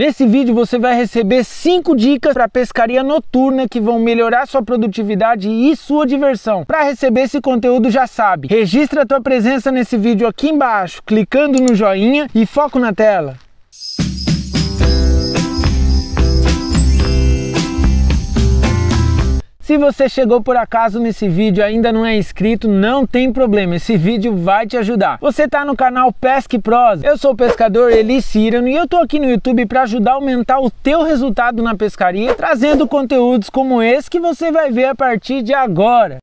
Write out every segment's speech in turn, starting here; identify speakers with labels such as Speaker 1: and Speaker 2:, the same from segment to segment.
Speaker 1: Nesse vídeo você vai receber 5 dicas para pescaria noturna que vão melhorar sua produtividade e sua diversão. Para receber esse conteúdo já sabe, registra a tua presença nesse vídeo aqui embaixo, clicando no joinha e foco na tela. Se você chegou por acaso nesse vídeo e ainda não é inscrito, não tem problema, esse vídeo vai te ajudar. Você está no canal Pesque Prosa, eu sou o pescador Eli Cirano e eu estou aqui no YouTube para ajudar a aumentar o teu resultado na pescaria, trazendo conteúdos como esse que você vai ver a partir de agora.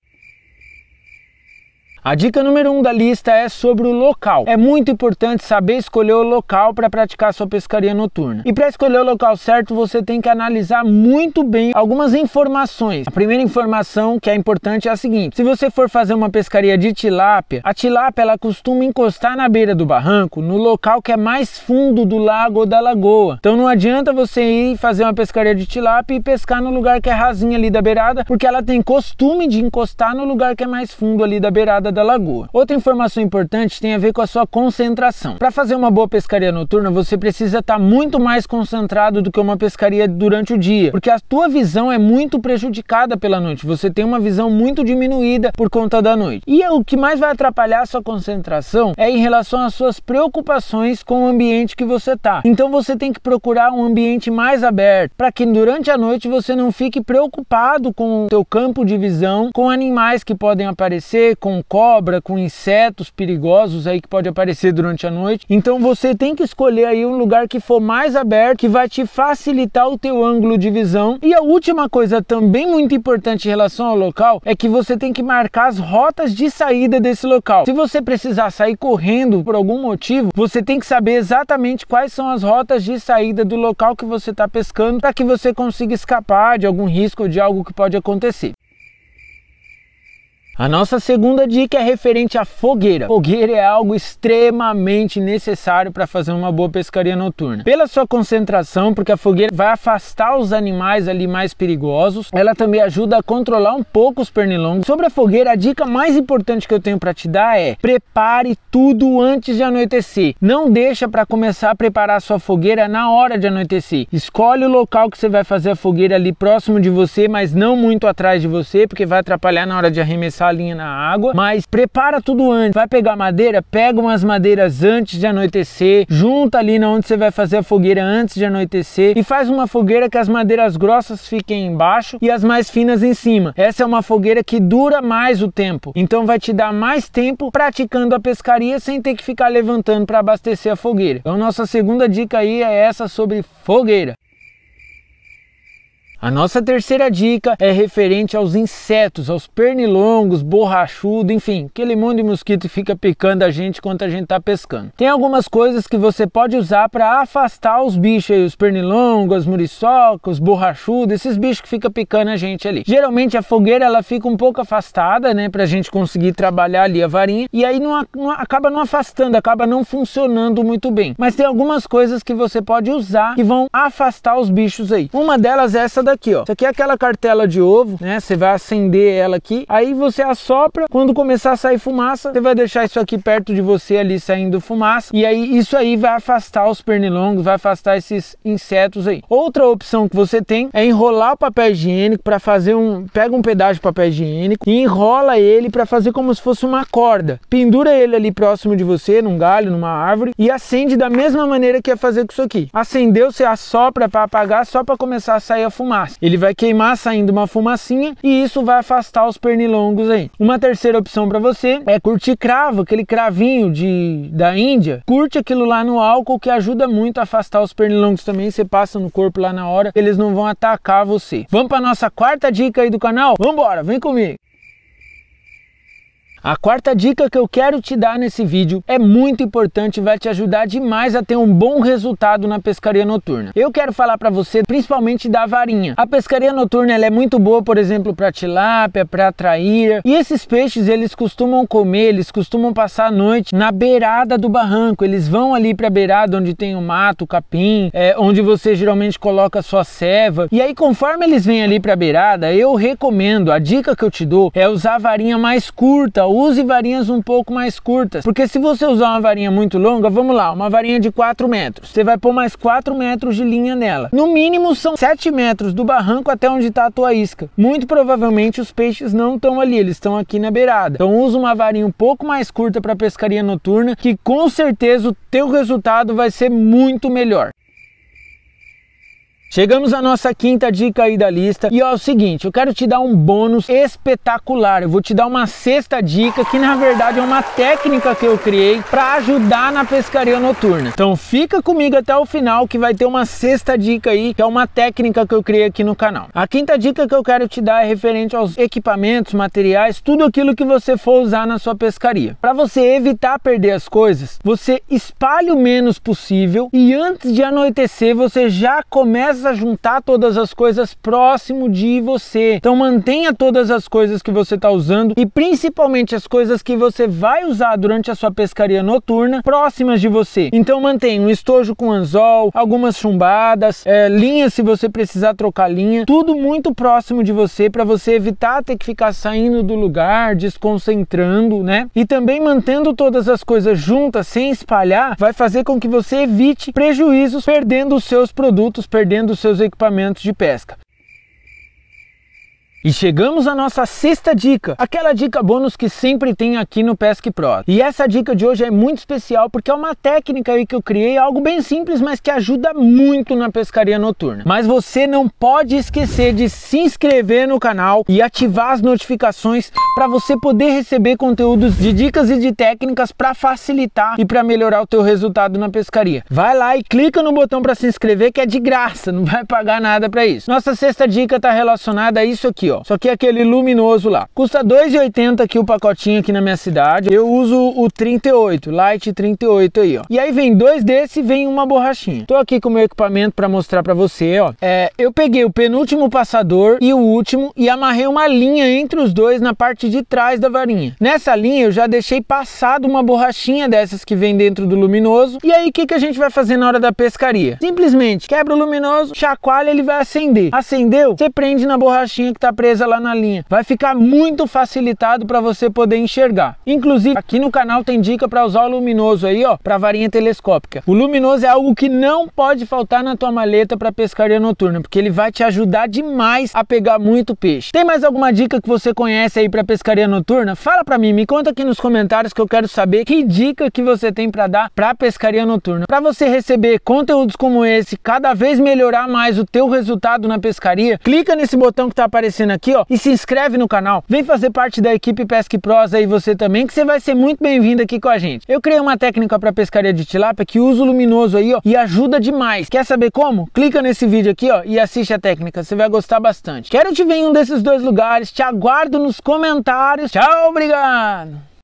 Speaker 1: A dica número 1 um da lista é sobre o local. É muito importante saber escolher o local para praticar sua pescaria noturna. E para escolher o local certo, você tem que analisar muito bem algumas informações. A primeira informação que é importante é a seguinte: se você for fazer uma pescaria de tilápia, a tilápia ela costuma encostar na beira do barranco, no local que é mais fundo do lago ou da lagoa. Então não adianta você ir fazer uma pescaria de tilápia e pescar no lugar que é rasinho ali da beirada, porque ela tem costume de encostar no lugar que é mais fundo ali da beirada da lagoa. Outra informação importante tem a ver com a sua concentração. Para fazer uma boa pescaria noturna, você precisa estar tá muito mais concentrado do que uma pescaria durante o dia, porque a tua visão é muito prejudicada pela noite. Você tem uma visão muito diminuída por conta da noite. E é o que mais vai atrapalhar a sua concentração é em relação às suas preocupações com o ambiente que você está. Então você tem que procurar um ambiente mais aberto para que durante a noite você não fique preocupado com o teu campo de visão, com animais que podem aparecer, com cobras cobra, com insetos perigosos aí que pode aparecer durante a noite. Então você tem que escolher aí um lugar que for mais aberto, que vai te facilitar o teu ângulo de visão. E a última coisa também muito importante em relação ao local é que você tem que marcar as rotas de saída desse local. Se você precisar sair correndo por algum motivo, você tem que saber exatamente quais são as rotas de saída do local que você está pescando para que você consiga escapar de algum risco ou de algo que pode acontecer. A nossa segunda dica é referente à fogueira. Fogueira é algo extremamente necessário para fazer uma boa pescaria noturna. Pela sua concentração, porque a fogueira vai afastar os animais ali mais perigosos, ela também ajuda a controlar um pouco os pernilongos. Sobre a fogueira, a dica mais importante que eu tenho para te dar é: prepare tudo antes de anoitecer. Não deixa para começar a preparar a sua fogueira na hora de anoitecer. Escolhe o local que você vai fazer a fogueira ali próximo de você, mas não muito atrás de você, porque vai atrapalhar na hora de arremessar colocar a linha na água, mas prepara tudo antes. Vai pegar madeira, pega umas madeiras antes de anoitecer, junta ali na onde você vai fazer a fogueira antes de anoitecer e faz uma fogueira que as madeiras grossas fiquem embaixo e as mais finas em cima. Essa é uma fogueira que dura mais o tempo, então vai te dar mais tempo praticando a pescaria sem ter que ficar levantando para abastecer a fogueira. Então nossa segunda dica aí é essa sobre fogueira. A nossa terceira dica é referente aos insetos, aos pernilongos, borrachudo, enfim, aquele monte de mosquito fica picando a gente quando a gente está pescando. Tem algumas coisas que você pode usar para afastar os bichos aí, os pernilongos, muriçocos, borrachudo, esses bichos que fica picando a gente ali. Geralmente a fogueira ela fica um pouco afastada, né, para a gente conseguir trabalhar ali a varinha e aí não, não, acaba não afastando, acaba não funcionando muito bem. Mas tem algumas coisas que você pode usar que vão afastar os bichos aí. Uma delas é essa daqui, ó. Isso aqui é aquela cartela de ovo, né? Você vai acender ela aqui, aí você assopra, quando começar a sair fumaça, você vai deixar isso aqui perto de você ali saindo fumaça, e aí isso aí vai afastar os pernilongos, vai afastar esses insetos aí. Outra opção que você tem é enrolar o papel higiênico para fazer um, pega um pedaço de papel higiênico e enrola ele para fazer como se fosse uma corda. Pendura ele ali próximo de você, num galho, numa árvore e acende da mesma maneira que ia fazer com isso aqui. Acendeu, você assopra para apagar só para começar a sair a fumaça fumaça. Ele vai queimar saindo uma fumacinha e isso vai afastar os pernilongos aí. Uma terceira opção para você é curtir cravo, aquele cravinho de da Índia. Curte aquilo lá no álcool que ajuda muito a afastar os pernilongos também. Você passa no corpo lá na hora, eles não vão atacar você. Vamos para nossa quarta dica aí do canal? Vambora, vem comigo. A quarta dica que eu quero te dar nesse vídeo é muito importante e vai te ajudar demais a ter um bom resultado na pescaria noturna. Eu quero falar para você principalmente da varinha. A pescaria noturna ela é muito boa, por exemplo, para tilápia, para traíra. E esses peixes eles costumam comer, eles costumam passar a noite na beirada do barranco. Eles vão ali para a beirada onde tem o mato, o capim, é, onde você geralmente coloca a sua ceva. E aí conforme eles vêm ali para a beirada, eu recomendo, a dica que eu te dou é usar a varinha mais curta use varinhas um pouco mais curtas, porque se você usar uma varinha muito longa, vamos lá, uma varinha de 4 metros, você vai pôr mais 4 metros de linha nela. No mínimo são 7 metros do barranco até onde está a tua isca. Muito provavelmente os peixes não estão ali, eles estão aqui na beirada. Então usa uma varinha um pouco mais curta para pescaria noturna, que com certeza o teu resultado vai ser muito melhor. Chegamos à nossa quinta dica aí da lista e ó, é o seguinte, eu quero te dar um bônus espetacular. Eu vou te dar uma sexta dica que na verdade é uma técnica que eu criei para ajudar na pescaria noturna. Então fica comigo até o final que vai ter uma sexta dica aí, que é uma técnica que eu criei aqui no canal. A quinta dica que eu quero te dar é referente aos equipamentos, materiais, tudo aquilo que você for usar na sua pescaria. Para você evitar perder as coisas, você espalhe o menos possível e antes de anoitecer você já começa capazes a juntar todas as coisas próximo de você. Então mantenha todas as coisas que você está usando e principalmente as coisas que você vai usar durante a sua pescaria noturna próximas de você. Então mantenha um estojo com anzol, algumas chumbadas, é, eh, linha se você precisar trocar linha, tudo muito próximo de você para você evitar ter que ficar saindo do lugar, desconcentrando, né? E também mantendo todas as coisas juntas sem espalhar vai fazer com que você evite prejuízos perdendo os seus produtos, perdendo mantendo seus equipamentos de pesca. E chegamos à nossa sexta dica, aquela dica bônus que sempre tem aqui no Pesque Pro. E essa dica de hoje é muito especial porque é uma técnica aí que eu criei, algo bem simples, mas que ajuda muito na pescaria noturna. Mas você não pode esquecer de se inscrever no canal e ativar as notificações para você poder receber conteúdos de dicas e de técnicas para facilitar e para melhorar o teu resultado na pescaria. Vai lá e clica no botão para se inscrever que é de graça, não vai pagar nada para isso. Nossa sexta dica está relacionada a isso aqui, ó ó. Só que é aquele luminoso lá. Custa 2,80 aqui o pacotinho aqui na minha cidade. Eu uso o 38, Light 38 aí, ó. E aí vem dois desse e vem uma borrachinha. Tô aqui com o meu equipamento para mostrar para você, ó. É, eu peguei o penúltimo passador e o último e amarrei uma linha entre os dois na parte de trás da varinha. Nessa linha eu já deixei passado uma borrachinha dessas que vem dentro do luminoso. E aí o que, que a gente vai fazer na hora da pescaria? Simplesmente quebra o luminoso, chacoalha, ele vai acender. Acendeu? Você prende na borrachinha que tá presa presa lá na linha. Vai ficar muito facilitado para você poder enxergar. Inclusive, aqui no canal tem dica para usar o luminoso aí, ó, para varinha telescópica. O luminoso é algo que não pode faltar na tua maleta para pescaria noturna, porque ele vai te ajudar demais a pegar muito peixe. Tem mais alguma dica que você conhece aí para pescaria noturna? Fala para mim, me conta aqui nos comentários que eu quero saber que dica que você tem para dar para pescaria noturna. Para você receber conteúdos como esse, cada vez melhorar mais o teu resultado na pescaria, clica nesse botão que tá aparecendo fazendo aqui, ó, e se inscreve no canal. Vem fazer parte da equipe Pesque Pros aí você também, que você vai ser muito bem-vindo aqui com a gente. Eu criei uma técnica para pescaria de tilápia que uso luminoso aí, ó, e ajuda demais. Quer saber como? Clica nesse vídeo aqui, ó, e assiste a técnica. Você vai gostar bastante. Quero te ver em um desses dois lugares. Te aguardo nos comentários. Tchau, obrigado!